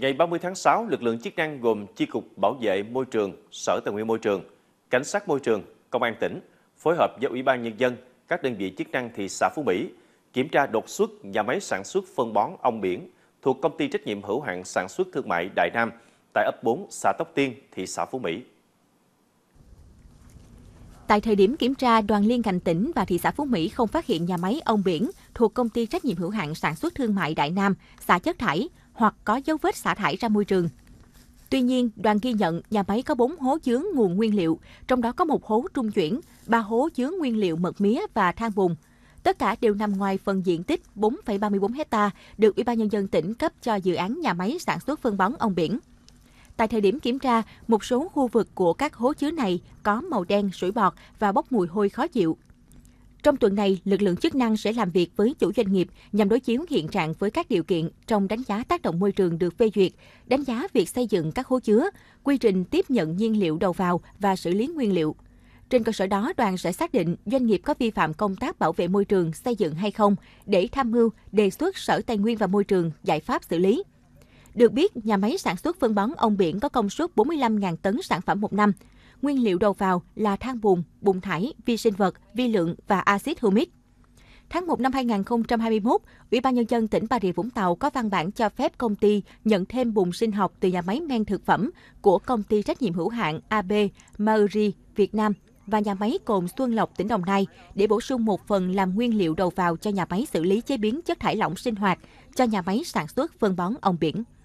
Ngày 30 tháng 6, lực lượng chức năng gồm Chi cục Bảo vệ Môi trường, Sở Tài nguyên Môi trường, Cảnh sát Môi trường, Công an tỉnh phối hợp với Ủy ban Nhân dân, các đơn vị chức năng thị xã Phú Mỹ kiểm tra đột xuất nhà máy sản xuất phân bón ông biển thuộc công ty trách nhiệm hữu hạn sản xuất thương mại Đại Nam tại ấp 4 xã Tóc Tiên, thị xã Phú Mỹ. Tại thời điểm kiểm tra, đoàn liên ngành tỉnh và thị xã Phú Mỹ không phát hiện nhà máy ông biển thuộc công ty trách nhiệm hữu hạn sản xuất thương mại Đại Nam, xã Chất Thải, hoặc có dấu vết xả thải ra môi trường. Tuy nhiên, đoàn ghi nhận nhà máy có 4 hố chứa nguồn nguyên liệu, trong đó có một hố trung chuyển, 3 hố chứa nguyên liệu mật mía và than bùn. Tất cả đều nằm ngoài phần diện tích 4,34 hecta được Ủy ban nhân dân tỉnh cấp cho dự án nhà máy sản xuất phân bón ông biển. Tại thời điểm kiểm tra, một số khu vực của các hố chứa này có màu đen, sủi bọt và bốc mùi hôi khó chịu. Trong tuần này, lực lượng chức năng sẽ làm việc với chủ doanh nghiệp nhằm đối chiếu hiện trạng với các điều kiện trong đánh giá tác động môi trường được phê duyệt, đánh giá việc xây dựng các hố chứa, quy trình tiếp nhận nhiên liệu đầu vào và xử lý nguyên liệu. Trên cơ sở đó, đoàn sẽ xác định doanh nghiệp có vi phạm công tác bảo vệ môi trường xây dựng hay không để tham mưu đề xuất Sở Tài nguyên và Môi trường giải pháp xử lý. Được biết, nhà máy sản xuất phân bón ông Biển có công suất 45.000 tấn sản phẩm một năm nguyên liệu đầu vào là than bùn, bùn thải, vi sinh vật, vi lượng và axit humic. Tháng 1 năm 2021, Ủy ban Nhân dân tỉnh Bà Rịa Vũng Tàu có văn bản cho phép công ty nhận thêm bùn sinh học từ nhà máy men thực phẩm của công ty trách nhiệm hữu hạn AB Mauri Việt Nam và nhà máy cồn Xuân Lộc tỉnh Đồng Nai để bổ sung một phần làm nguyên liệu đầu vào cho nhà máy xử lý chế biến chất thải lỏng sinh hoạt cho nhà máy sản xuất phân bón ông biển.